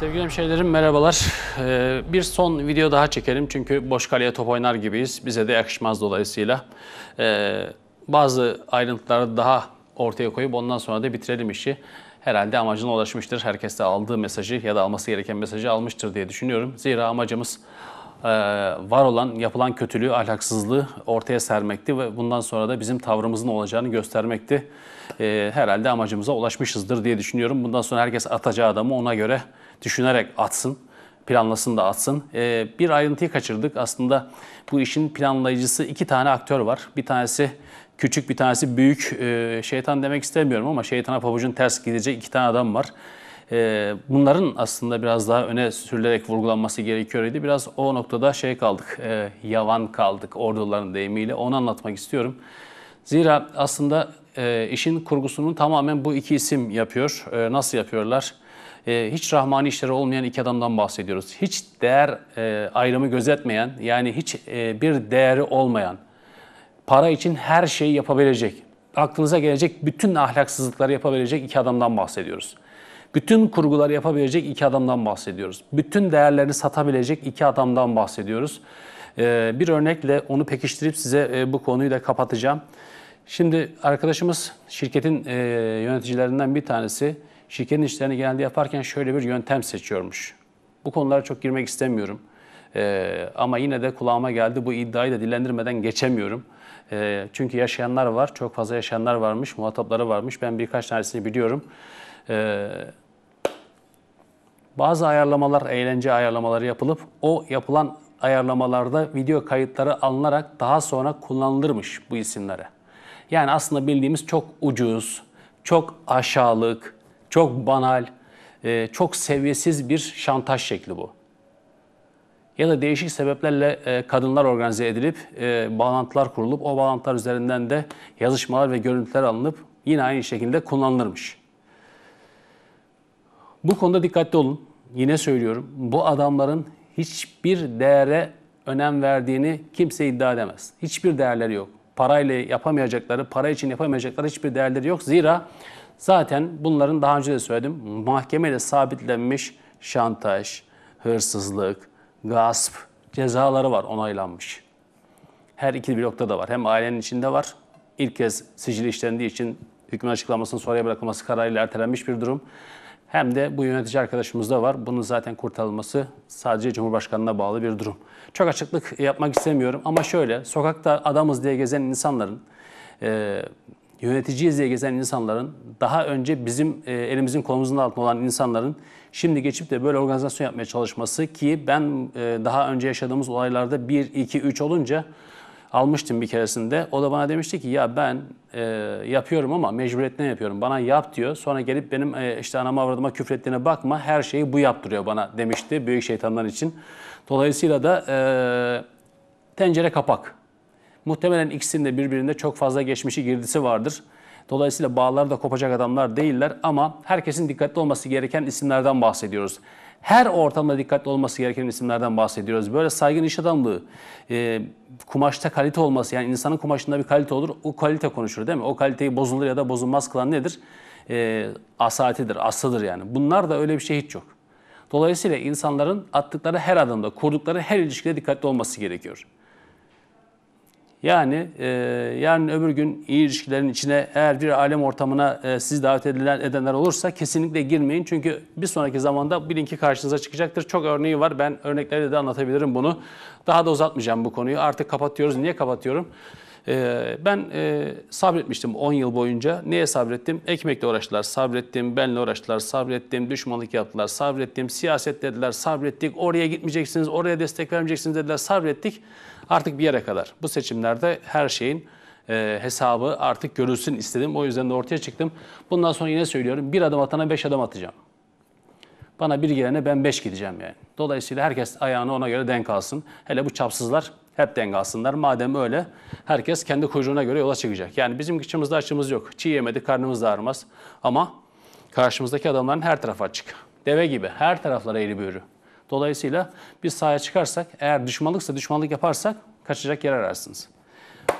Sevgili hemşehrilerim merhabalar. Ee, bir son video daha çekelim çünkü boş kaleye top oynar gibiyiz. Bize de yakışmaz dolayısıyla. Ee, bazı ayrıntıları daha ortaya koyup ondan sonra da bitirelim işi. Herhalde amacına ulaşmıştır. Herkes de aldığı mesajı ya da alması gereken mesajı almıştır diye düşünüyorum. Zira amacımız e, var olan, yapılan kötülüğü, ahlaksızlığı ortaya sermekti ve bundan sonra da bizim tavrımızın olacağını göstermekti. E, herhalde amacımıza ulaşmışızdır diye düşünüyorum. Bundan sonra herkes atacağı adamı ona göre düşünerek atsın, planlasın da atsın. E, bir ayrıntıyı kaçırdık. Aslında bu işin planlayıcısı iki tane aktör var. Bir tanesi küçük, bir tanesi büyük. E, şeytan demek istemiyorum ama şeytana pabucun ters gidecek iki tane adam var. E, bunların aslında biraz daha öne sürülerek vurgulanması gerekiyordu. Biraz o noktada şey kaldık, e, yavan kaldık orduların deyimiyle. Onu anlatmak istiyorum. Zira aslında e, işin kurgusunun tamamen bu iki isim yapıyor. E, nasıl yapıyorlar? Ee, hiç rahmani işleri olmayan iki adamdan bahsediyoruz. Hiç değer e, ayrımı gözetmeyen, yani hiç e, bir değeri olmayan, para için her şeyi yapabilecek, aklınıza gelecek bütün ahlaksızlıkları yapabilecek iki adamdan bahsediyoruz. Bütün kurguları yapabilecek iki adamdan bahsediyoruz. Bütün değerlerini satabilecek iki adamdan bahsediyoruz. Ee, bir örnekle onu pekiştirip size e, bu konuyu da kapatacağım. Şimdi arkadaşımız şirketin yöneticilerinden bir tanesi şirketin işlerini genelde yaparken şöyle bir yöntem seçiyormuş. Bu konulara çok girmek istemiyorum. Ee, ama yine de kulağıma geldi bu iddiayı da dillendirmeden geçemiyorum. Ee, çünkü yaşayanlar var, çok fazla yaşayanlar varmış, muhatapları varmış. Ben birkaç tanesini biliyorum. Ee, bazı ayarlamalar, eğlence ayarlamaları yapılıp o yapılan ayarlamalarda video kayıtları alınarak daha sonra kullanılırmış bu isimlere. Yani aslında bildiğimiz çok ucuz, çok aşağılık, çok banal, e, çok seviyesiz bir şantaj şekli bu. Ya da değişik sebeplerle e, kadınlar organize edilip e, bağlantılar kurulup o bağlantılar üzerinden de yazışmalar ve görüntüler alınıp yine aynı şekilde kullanılırmış. Bu konuda dikkatli olun. Yine söylüyorum. Bu adamların hiçbir değere önem verdiğini kimse iddia edemez. Hiçbir değerleri yok parayla yapamayacakları, para için yapamayacakları hiçbir değerleri yok. Zira zaten bunların daha önce de söyledim mahkemede sabitlenmiş şantaj, hırsızlık, gasp cezaları var onaylanmış. Her iki blokta da var. Hem ailenin içinde var. İlk kez sicil işlendiği için hükmün açıklamasının sonraya bırakılması kararıyla ertelenmiş bir durum hem de bu yönetici arkadaşımızda var. Bunun zaten kurtarılması sadece Cumhurbaşkanı'na bağlı bir durum. Çok açıklık yapmak istemiyorum ama şöyle sokakta adamız diye gezen insanların e, yöneticiyiz diye gezen insanların, daha önce bizim e, elimizin kolumuzun altında olan insanların şimdi geçip de böyle organizasyon yapmaya çalışması ki ben e, daha önce yaşadığımız olaylarda 1, 2, 3 olunca almıştım bir keresinde. O da bana demişti ki ya ben e, yapıyorum ama mecburiyetten yapıyorum. Bana yap diyor. Sonra gelip benim e, işte anama avradıma küfrettiğine bakma. Her şeyi bu yaptırıyor bana demişti büyük şeytanlar için. Dolayısıyla da e, tencere kapak. Muhtemelen ikisinin de birbirinde çok fazla geçmişi girdisi vardır. Dolayısıyla bağlar da kopacak adamlar değiller ama herkesin dikkatli olması gereken isimlerden bahsediyoruz her ortamda dikkatli olması gereken isimlerden bahsediyoruz. Böyle saygın iş adamlığı, e, kumaşta kalite olması yani insanın kumaşında bir kalite olur, o kalite konuşur değil mi? O kaliteyi bozulur ya da bozulmaz kılan nedir? E, asatidir, aslıdır yani. Bunlar da öyle bir şey hiç yok. Dolayısıyla insanların attıkları her adımda, kurdukları her ilişkide dikkatli olması gerekiyor. Yani e, yarın öbür gün iyi ilişkilerin içine eğer bir alem ortamına e, siz davet edilen edenler olursa kesinlikle girmeyin. Çünkü bir sonraki zamanda bilin ki karşınıza çıkacaktır. Çok örneği var. Ben örnekleri de anlatabilirim bunu. Daha da uzatmayacağım bu konuyu. Artık kapatıyoruz. Niye kapatıyorum? Ee, ben e, sabretmiştim 10 yıl boyunca. Neye sabrettim? Ekmekle uğraştılar, sabrettim. Benle uğraştılar, sabrettim. Düşmanlık yaptılar, sabrettim. Siyaset dediler, sabrettik. Oraya gitmeyeceksiniz, oraya destek vermeyeceksiniz dediler, sabrettik. Artık bir yere kadar. Bu seçimlerde her şeyin e, hesabı artık görülsün istedim. O yüzden de ortaya çıktım. Bundan sonra yine söylüyorum. Bir adım atana beş adım atacağım. Bana bir gelene ben beş gideceğim yani. Dolayısıyla herkes ayağını ona göre denk alsın. Hele bu çapsızlar hep denge alsınlar. Madem öyle herkes kendi kuyruğuna göre yola çıkacak. Yani bizim içimizde açımız yok. Çiğ yemedik karnımız da ağrımaz. Ama karşımızdaki adamların her tarafı açık. Deve gibi her taraflara eğri büğrü. Dolayısıyla biz sahaya çıkarsak eğer düşmanlıksa düşmanlık yaparsak kaçacak yer ararsınız.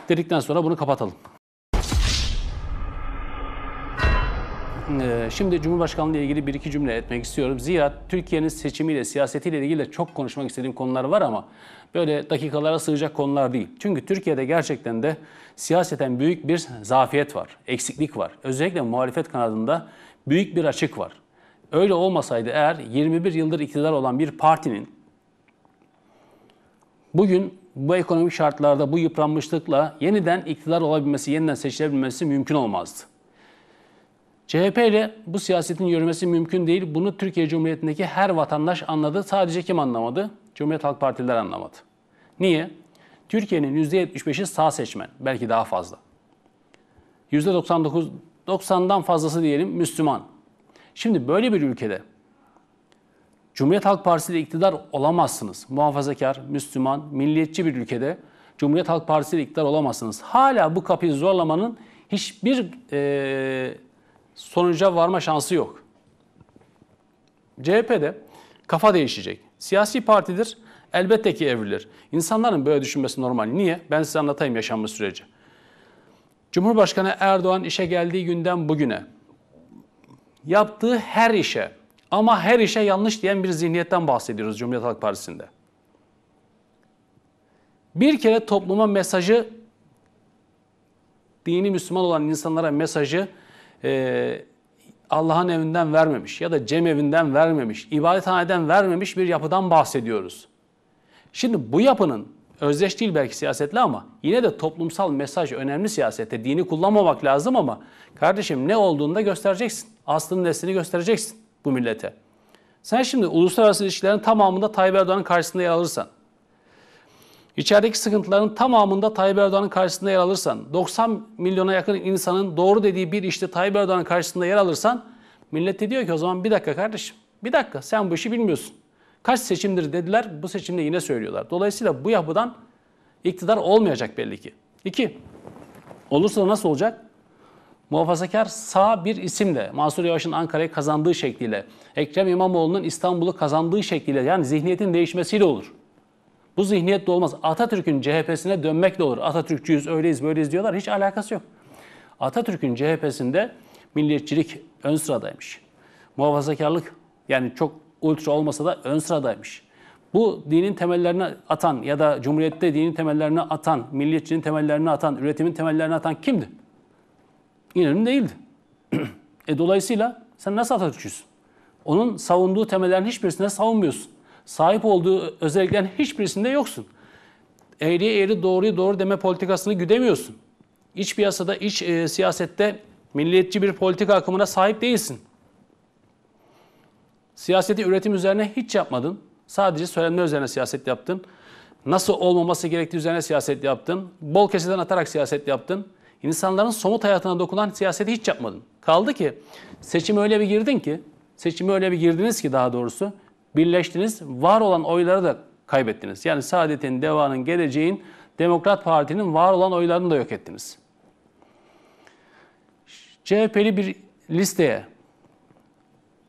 Dedikten sonra bunu kapatalım. Ee, şimdi Cumhurbaşkanlığı ile ilgili bir iki cümle etmek istiyorum. Zira Türkiye'nin seçimiyle, siyasetiyle ilgili de çok konuşmak istediğim konular var ama böyle dakikalara sığacak konular değil. Çünkü Türkiye'de gerçekten de siyaseten büyük bir zafiyet var, eksiklik var. Özellikle muhalefet kanadında büyük bir açık var. Öyle olmasaydı eğer 21 yıldır iktidar olan bir partinin bugün bu ekonomik şartlarda bu yıpranmışlıkla yeniden iktidar olabilmesi, yeniden seçilebilmesi mümkün olmazdı. CHP ile bu siyasetin yürümesi mümkün değil. Bunu Türkiye Cumhuriyeti'ndeki her vatandaş anladı. Sadece kim anlamadı? Cumhuriyet Halk Partiler anlamadı. Niye? Türkiye'nin %75'i sağ seçmen. Belki daha fazla. %99, 90'dan fazlası diyelim Müslüman. Şimdi böyle bir ülkede Cumhuriyet Halk Partisi ile iktidar olamazsınız. Muhafazakar, Müslüman, milliyetçi bir ülkede Cumhuriyet Halk Partisi ile iktidar olamazsınız. Hala bu kapıyı zorlamanın hiçbir e, sonuca varma şansı yok. CHP'de kafa değişecek. Siyasi partidir. Elbette ki evrilir. İnsanların böyle düşünmesi normal. Niye? Ben size anlatayım yaşanma süreci. Cumhurbaşkanı Erdoğan işe geldiği günden bugüne yaptığı her işe ama her işe yanlış diyen bir zihniyetten bahsediyoruz Cumhuriyet Halk Partisi'nde. Bir kere topluma mesajı, dini Müslüman olan insanlara mesajı e, Allah'ın evinden vermemiş ya da cem evinden vermemiş, ibadethaneden vermemiş bir yapıdan bahsediyoruz. Şimdi bu yapının özdeş değil belki siyasetle ama yine de toplumsal mesaj önemli siyasette. Dini kullanmamak lazım ama kardeşim ne olduğunu da göstereceksin. Aslının neslini göstereceksin bu millete. Sen şimdi uluslararası ilişkilerin tamamında Tayyip Erdoğan'ın karşısında yer alırsan, İçerideki sıkıntıların tamamında Tayyip Erdoğan'ın karşısında yer alırsan, 90 milyona yakın insanın doğru dediği bir işte Tayyip Erdoğan'ın karşısında yer alırsan, millet de diyor ki o zaman bir dakika kardeşim, bir dakika sen bu işi bilmiyorsun. Kaç seçimdir dediler, bu seçimde yine söylüyorlar. Dolayısıyla bu yapıdan iktidar olmayacak belli ki. İki, olursa nasıl olacak? Muhafazakar sağ bir isimle, Mansur Yavaş'ın Ankara'yı kazandığı şekliyle, Ekrem İmamoğlu'nun İstanbul'u kazandığı şekliyle yani zihniyetin değişmesiyle olur. Bu zihniyet de olmaz. Atatürk'ün CHP'sine dönmek de olur. Atatürkçüyüz, öyleyiz, böyleyiz diyorlar. Hiç alakası yok. Atatürk'ün CHP'sinde milliyetçilik ön sıradaymış. Muhafazakarlık yani çok ultra olmasa da ön sıradaymış. Bu dinin temellerine atan ya da Cumhuriyet'te dinin temellerine atan, milliyetçinin temellerine atan, üretimin temellerine atan kimdi? İnönü değildi. e dolayısıyla sen nasıl Atatürkçüsün? Onun savunduğu temellerin hiçbirisine savunmuyorsun sahip olduğu özelliklerin hiçbirisinde yoksun. Eğriye eğri doğruyu doğru deme politikasını güdemiyorsun. İç piyasada, iç e, siyasette milliyetçi bir politika akımına sahip değilsin. Siyaseti üretim üzerine hiç yapmadın. Sadece söylemler üzerine siyaset yaptın. Nasıl olmaması gerektiği üzerine siyaset yaptın. Bol keseden atarak siyaset yaptın. İnsanların somut hayatına dokunan siyaseti hiç yapmadın. Kaldı ki seçime öyle bir girdin ki, seçime öyle bir girdiniz ki daha doğrusu birleştiniz. Var olan oyları da kaybettiniz. Yani Saadet'in, Deva'nın, Geleceğin, Demokrat Parti'nin var olan oylarını da yok ettiniz. CHP'li bir listeye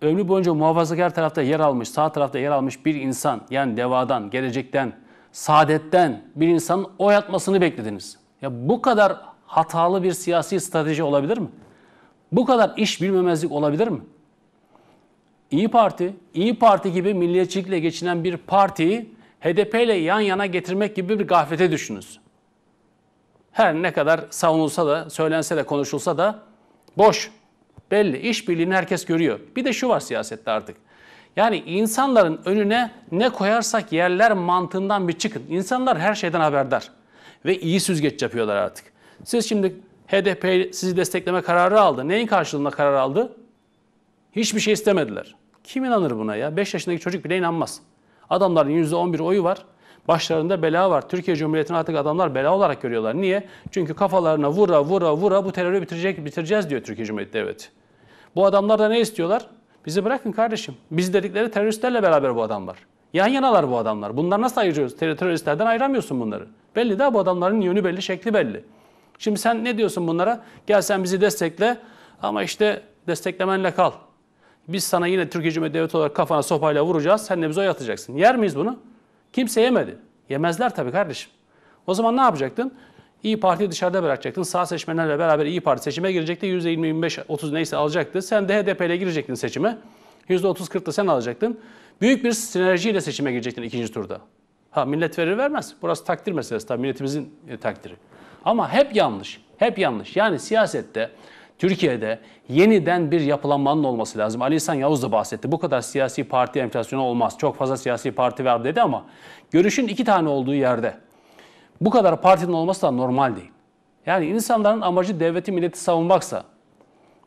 ömrü boyunca muhafazakar tarafta yer almış, sağ tarafta yer almış bir insan yani devadan, gelecekten, saadetten bir insanın oy atmasını beklediniz. Ya bu kadar hatalı bir siyasi strateji olabilir mi? Bu kadar iş bilmemezlik olabilir mi? İyi Parti, İyi Parti gibi milliyetçilikle geçinen bir partiyi HDP ile yan yana getirmek gibi bir gaflete düşünüz. Her ne kadar savunulsa da, söylense de, konuşulsa da boş. Belli. İşbirliğini herkes görüyor. Bir de şu var siyasette artık. Yani insanların önüne ne koyarsak yerler mantığından bir çıkın. İnsanlar her şeyden haberdar. Ve iyi süzgeç yapıyorlar artık. Siz şimdi HDP sizi destekleme kararı aldı. Neyin karşılığında karar aldı? Hiçbir şey istemediler. Kim inanır buna ya? 5 yaşındaki çocuk bile inanmaz. Adamların %11 oyu var. Başlarında bela var. Türkiye Cumhuriyeti'ni artık adamlar bela olarak görüyorlar. Niye? Çünkü kafalarına vura vura vura bu terörü bitirecek, bitireceğiz diyor Türkiye Cumhuriyeti Devleti. Bu adamlar da ne istiyorlar? Bizi bırakın kardeşim. Biz dedikleri teröristlerle beraber bu adamlar. Yan yanalar bu adamlar. Bunlar nasıl ayırıyoruz? Ter teröristlerden ayıramıyorsun bunları. Belli de bu adamların yönü belli, şekli belli. Şimdi sen ne diyorsun bunlara? Gel sen bizi destekle ama işte desteklemenle kal. Biz sana yine Türkiye Cumhuriyeti Devleti olarak kafana sopayla vuracağız. Sen de bize oy atacaksın. Yer miyiz bunu? Kimse yemedi. Yemezler tabii kardeşim. O zaman ne yapacaktın? İyi Parti'yi dışarıda bırakacaktın. Sağ seçmenlerle beraber İyi Parti seçime girecekti. %20-25-30 neyse alacaktı. Sen de HDP ile girecektin seçime. %30-40 da sen alacaktın. Büyük bir sinerjiyle seçime girecektin ikinci turda. Ha millet verir vermez. Burası takdir meselesi tabii milletimizin e, takdiri. Ama hep yanlış. Hep yanlış. Yani siyasette Türkiye'de yeniden bir yapılanmanın olması lazım. Ali İhsan Yavuz da bahsetti. Bu kadar siyasi parti enflasyonu olmaz. Çok fazla siyasi parti var dedi ama görüşün iki tane olduğu yerde bu kadar partinin olması da normal değil. Yani insanların amacı devleti milleti savunmaksa,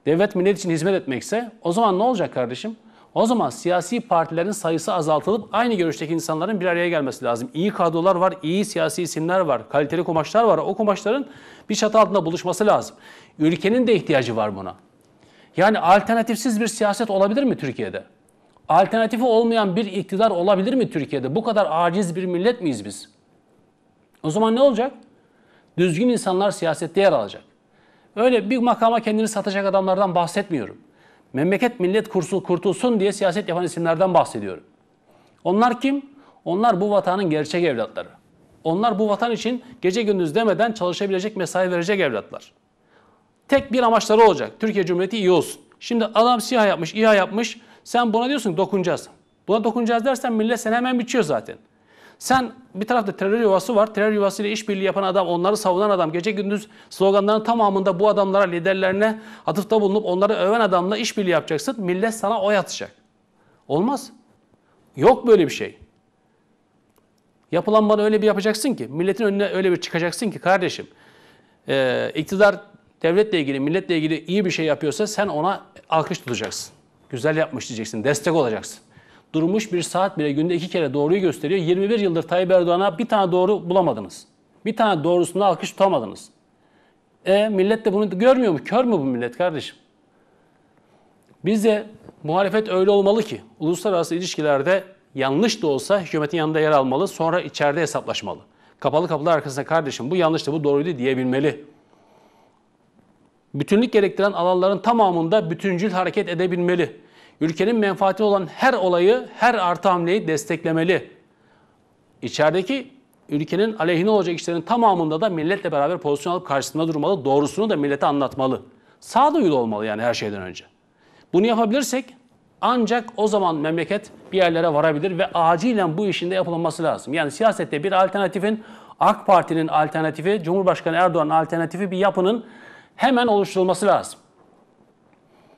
devlet millet için hizmet etmekse o zaman ne olacak kardeşim? O zaman siyasi partilerin sayısı azaltılıp aynı görüşteki insanların bir araya gelmesi lazım. İyi kadrolar var, iyi siyasi isimler var, kaliteli kumaşlar var. O kumaşların bir çatı altında buluşması lazım. Ülkenin de ihtiyacı var buna. Yani alternatifsiz bir siyaset olabilir mi Türkiye'de? Alternatifi olmayan bir iktidar olabilir mi Türkiye'de? Bu kadar aciz bir millet miyiz biz? O zaman ne olacak? Düzgün insanlar siyasette yer alacak. Öyle bir makama kendini satacak adamlardan bahsetmiyorum memleket millet Kursu kurtulsun diye siyaset yapan isimlerden bahsediyorum. Onlar kim? Onlar bu vatanın gerçek evlatları. Onlar bu vatan için gece gündüz demeden çalışabilecek, mesai verecek evlatlar. Tek bir amaçları olacak. Türkiye Cumhuriyeti iyi olsun. Şimdi adam siyah yapmış, İHA yapmış. Sen buna diyorsun dokunacağız. Buna dokunacağız dersen millet seni hemen biçiyor zaten. Sen bir tarafta terör yuvası var. Terör yuvasıyla işbirliği yapan adam, onları savunan adam, gece gündüz sloganların tamamında bu adamlara, liderlerine atıfta bulunup onları öven adamla işbirliği yapacaksın. Millet sana oy atacak. Olmaz. Yok böyle bir şey. Yapılan bana öyle bir yapacaksın ki, milletin önüne öyle bir çıkacaksın ki kardeşim. E, iktidar devletle ilgili, milletle ilgili iyi bir şey yapıyorsa sen ona alkış tutacaksın. Güzel yapmış diyeceksin, destek olacaksın durmuş bir saat bile günde iki kere doğruyu gösteriyor. 21 yıldır Tayyip Erdoğan'a bir tane doğru bulamadınız. Bir tane doğrusunda alkış tutamadınız. E millet de bunu görmüyor mu? Kör mü bu millet kardeşim? Bizde muhalefet öyle olmalı ki uluslararası ilişkilerde yanlış da olsa hükümetin yanında yer almalı. Sonra içeride hesaplaşmalı. Kapalı kapılar arkasında kardeşim bu yanlıştı bu doğruydu diyebilmeli. Bütünlük gerektiren alanların tamamında bütüncül hareket edebilmeli ülkenin menfaati olan her olayı, her artı hamleyi desteklemeli. İçerideki ülkenin aleyhine olacak işlerin tamamında da milletle beraber pozisyon alıp karşısında durmalı. Doğrusunu da millete anlatmalı. Sağduyulu olmalı yani her şeyden önce. Bunu yapabilirsek ancak o zaman memleket bir yerlere varabilir ve acilen bu işin de yapılması lazım. Yani siyasette bir alternatifin, AK Parti'nin alternatifi, Cumhurbaşkanı Erdoğan'ın alternatifi bir yapının hemen oluşturulması lazım.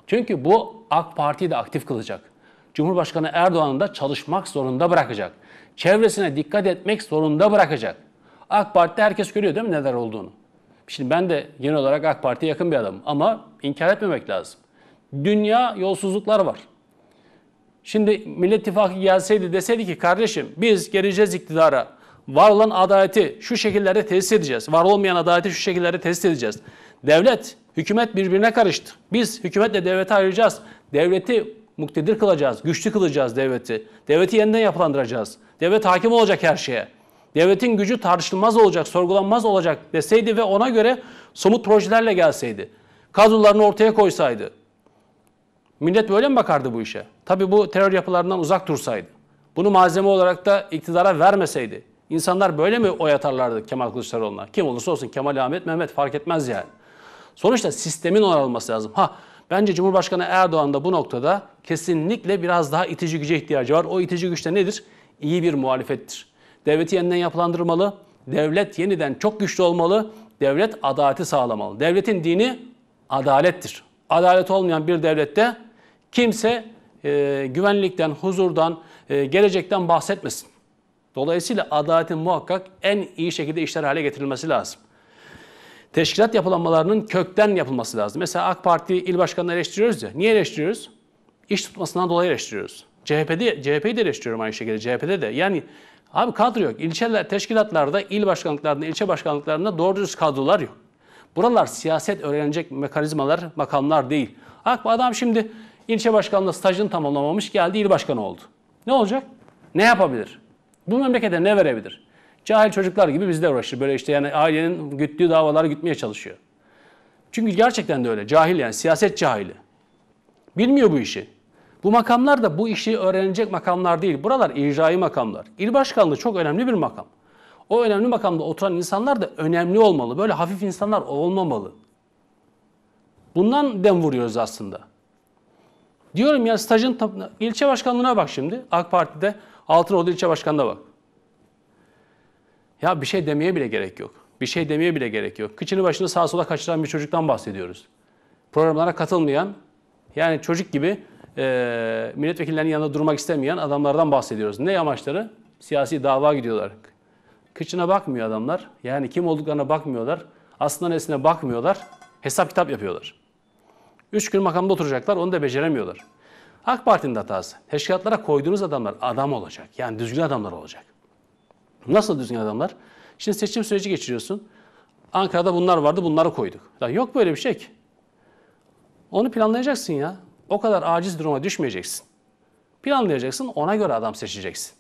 Çünkü bu AK Parti'yi de aktif kılacak. Cumhurbaşkanı Erdoğan'ı da çalışmak zorunda bırakacak. Çevresine dikkat etmek zorunda bırakacak. AK Parti'de herkes görüyor değil mi neler olduğunu? Şimdi ben de genel olarak AK Parti'ye yakın bir adamım ama inkar etmemek lazım. Dünya yolsuzluklar var. Şimdi Millet İttifakı gelseydi deseydi ki kardeşim biz geleceğiz iktidara. Var olan adaleti şu şekillerde tesis edeceğiz. Var olmayan adaleti şu şekillerde tesis edeceğiz. Devlet Hükümet birbirine karıştı. Biz hükümetle devleti ayıracağız. Devleti muktedir kılacağız. Güçlü kılacağız devleti. Devleti yeniden yapılandıracağız. Devlet hakim olacak her şeye. Devletin gücü tartışılmaz olacak, sorgulanmaz olacak deseydi ve ona göre somut projelerle gelseydi. Kadrolarını ortaya koysaydı. Millet böyle mi bakardı bu işe? Tabii bu terör yapılarından uzak dursaydı. Bunu malzeme olarak da iktidara vermeseydi. İnsanlar böyle mi oy atarlardı Kemal Kılıçdaroğlu'na? Kim olursa olsun Kemal Ahmet Mehmet fark etmez yani. Sonuçta sistemin onarılması lazım. Ha bence Cumhurbaşkanı Erdoğan da bu noktada kesinlikle biraz daha itici güce ihtiyacı var. O itici güçte nedir? İyi bir muhalefettir. Devleti yeniden yapılandırmalı. Devlet yeniden çok güçlü olmalı. Devlet adaleti sağlamalı. Devletin dini adalettir. Adalet olmayan bir devlette kimse e, güvenlikten, huzurdan, e, gelecekten bahsetmesin. Dolayısıyla adaletin muhakkak en iyi şekilde işler hale getirilmesi lazım teşkilat yapılanmalarının kökten yapılması lazım. Mesela AK Parti il başkanını eleştiriyoruz ya. Niye eleştiriyoruz? İş tutmasından dolayı eleştiriyoruz. CHP'de, CHP'yi de eleştiriyorum aynı şekilde. CHP'de de. Yani abi kadro yok. İlçeler, teşkilatlarda, il başkanlıklarında, ilçe başkanlıklarında doğru dürüst kadrolar yok. Buralar siyaset öğrenecek mekanizmalar, makamlar değil. Bak adam şimdi ilçe başkanlığı stajını tamamlamamış geldi il başkanı oldu. Ne olacak? Ne yapabilir? Bu memlekete ne verebilir? Cahil çocuklar gibi bizle uğraşır. Böyle işte yani ailenin güttüğü davaları gitmeye çalışıyor. Çünkü gerçekten de öyle. Cahil yani siyaset cahili. Bilmiyor bu işi. Bu makamlar da bu işi öğrenecek makamlar değil. Buralar icraî makamlar. İl başkanlığı çok önemli bir makam. O önemli makamda oturan insanlar da önemli olmalı. Böyle hafif insanlar olmamalı. Bundan dem vuruyoruz aslında. Diyorum ya stajın ilçe başkanlığına bak şimdi. AK Parti'de Altınoğlu ilçe başkanına bak. Ya bir şey demeye bile gerek yok. Bir şey demeye bile gerek yok. Kıçını başını sağa sola kaçıran bir çocuktan bahsediyoruz. Programlara katılmayan, yani çocuk gibi e, milletvekillerinin yanında durmak istemeyen adamlardan bahsediyoruz. Ne amaçları? Siyasi dava gidiyorlar. Kıçına bakmıyor adamlar. Yani kim olduklarına bakmıyorlar. Aslında nesine bakmıyorlar. Hesap kitap yapıyorlar. Üç gün makamda oturacaklar. Onu da beceremiyorlar. AK Parti'nin hatası. Teşkilatlara koyduğunuz adamlar adam olacak. Yani düzgün adamlar olacak. Nasıl düzgün adamlar? Şimdi seçim süreci geçiriyorsun. Ankara'da bunlar vardı bunları koyduk. Ya yok böyle bir şey ki. Onu planlayacaksın ya. O kadar aciz duruma düşmeyeceksin. Planlayacaksın ona göre adam seçeceksin.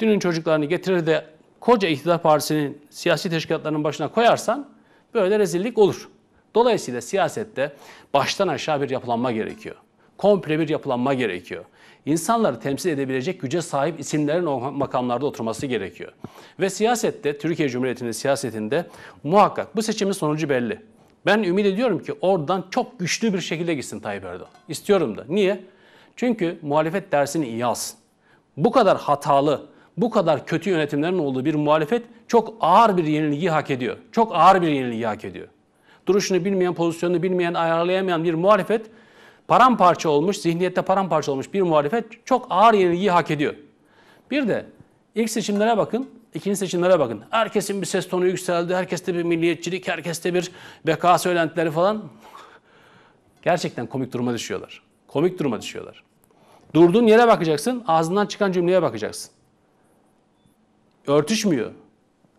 Dünün çocuklarını getirir de koca iktidar partisinin siyasi teşkilatlarının başına koyarsan böyle rezillik olur. Dolayısıyla siyasette baştan aşağı bir yapılanma gerekiyor. Komple bir yapılanma gerekiyor insanları temsil edebilecek güce sahip isimlerin o makamlarda oturması gerekiyor. Ve siyasette, Türkiye Cumhuriyeti'nin siyasetinde muhakkak bu seçimin sonucu belli. Ben ümit ediyorum ki oradan çok güçlü bir şekilde gitsin Tayyip Erdoğan. İstiyorum da. Niye? Çünkü muhalefet dersini iyi alsın. Bu kadar hatalı, bu kadar kötü yönetimlerin olduğu bir muhalefet çok ağır bir yenilgiyi hak ediyor. Çok ağır bir yenilgiyi hak ediyor. Duruşunu bilmeyen, pozisyonunu bilmeyen, ayarlayamayan bir muhalefet paramparça olmuş, zihniyette paramparça olmuş bir muhalefet çok ağır yenilgiyi hak ediyor. Bir de ilk seçimlere bakın, ikinci seçimlere bakın. Herkesin bir ses tonu yükseldi, herkeste bir milliyetçilik, herkeste bir beka söylentileri falan. Gerçekten komik duruma düşüyorlar. Komik duruma düşüyorlar. Durduğun yere bakacaksın, ağzından çıkan cümleye bakacaksın. Örtüşmüyor.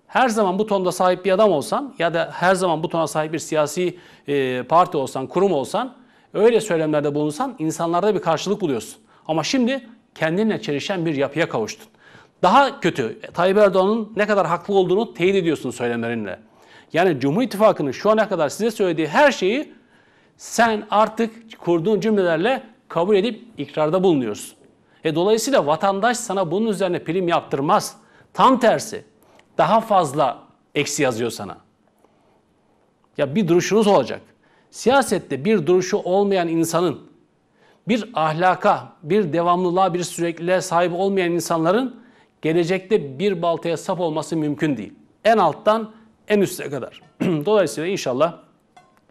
Her zaman bu tonda sahip bir adam olsan ya da her zaman bu tona sahip bir siyasi e, parti olsan, kurum olsan Öyle söylemlerde bulunsan insanlarda bir karşılık buluyorsun. Ama şimdi kendinle çelişen bir yapıya kavuştun. Daha kötü Tayyip Erdoğan'ın ne kadar haklı olduğunu teyit ediyorsun söylemlerinle. Yani Cumhur İttifakı'nın şu ana kadar size söylediği her şeyi sen artık kurduğun cümlelerle kabul edip ikrarda bulunuyorsun. E dolayısıyla vatandaş sana bunun üzerine prim yaptırmaz. Tam tersi daha fazla eksi yazıyor sana. Ya bir duruşunuz olacak siyasette bir duruşu olmayan insanın, bir ahlaka, bir devamlılığa, bir sürekliliğe sahip olmayan insanların gelecekte bir baltaya sap olması mümkün değil. En alttan en üste kadar. Dolayısıyla inşallah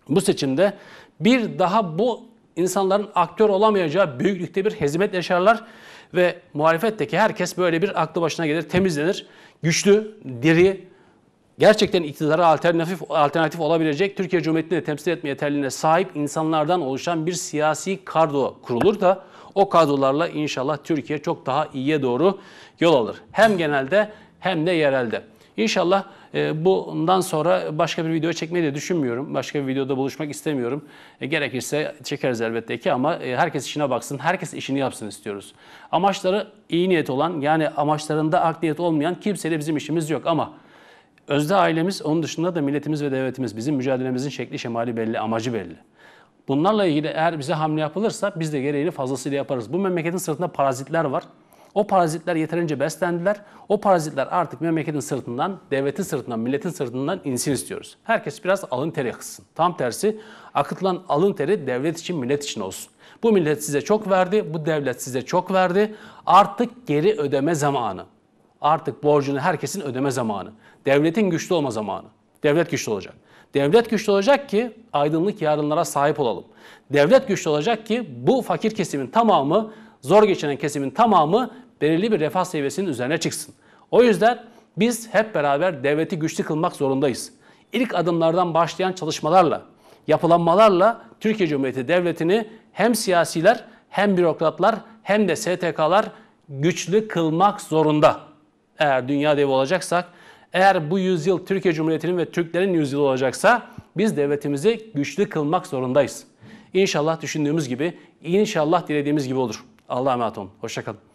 bu seçimde bir daha bu insanların aktör olamayacağı büyüklükte bir hezmet yaşarlar ve muhalefetteki herkes böyle bir aklı başına gelir, temizlenir. Güçlü, diri, gerçekten iktidara alternatif, alternatif olabilecek Türkiye Cumhuriyeti'ni temsil etme yeterliliğine sahip insanlardan oluşan bir siyasi kadro kurulur da o kadrolarla inşallah Türkiye çok daha iyiye doğru yol alır. Hem genelde hem de yerelde. İnşallah e, bundan sonra başka bir video çekmeyi de düşünmüyorum. Başka bir videoda buluşmak istemiyorum. E, gerekirse çekeriz elbette ki ama e, herkes işine baksın, herkes işini yapsın istiyoruz. Amaçları iyi niyet olan yani amaçlarında art niyet olmayan kimseyle bizim işimiz yok ama Özde ailemiz, onun dışında da milletimiz ve devletimiz, bizim mücadelemizin şekli, şemali belli, amacı belli. Bunlarla ilgili eğer bize hamle yapılırsa biz de gereğini fazlasıyla yaparız. Bu memleketin sırtında parazitler var. O parazitler yeterince beslendiler. O parazitler artık memleketin sırtından, devletin sırtından, milletin sırtından insin istiyoruz. Herkes biraz alın teri kısın. Tam tersi akıtılan alın teri devlet için, millet için olsun. Bu millet size çok verdi, bu devlet size çok verdi. Artık geri ödeme zamanı. Artık borcunu herkesin ödeme zamanı. Devletin güçlü olma zamanı. Devlet güçlü olacak. Devlet güçlü olacak ki aydınlık yarınlara sahip olalım. Devlet güçlü olacak ki bu fakir kesimin tamamı, zor geçinen kesimin tamamı belirli bir refah seviyesinin üzerine çıksın. O yüzden biz hep beraber devleti güçlü kılmak zorundayız. İlk adımlardan başlayan çalışmalarla, yapılanmalarla Türkiye Cumhuriyeti Devleti'ni hem siyasiler hem bürokratlar hem de STK'lar güçlü kılmak zorunda. Eğer dünya devi olacaksak eğer bu yüzyıl Türkiye Cumhuriyeti'nin ve Türklerin yüzyılı olacaksa biz devletimizi güçlü kılmak zorundayız. İnşallah düşündüğümüz gibi, inşallah dilediğimiz gibi olur. Allah'a emanet olun. Hoşçakalın.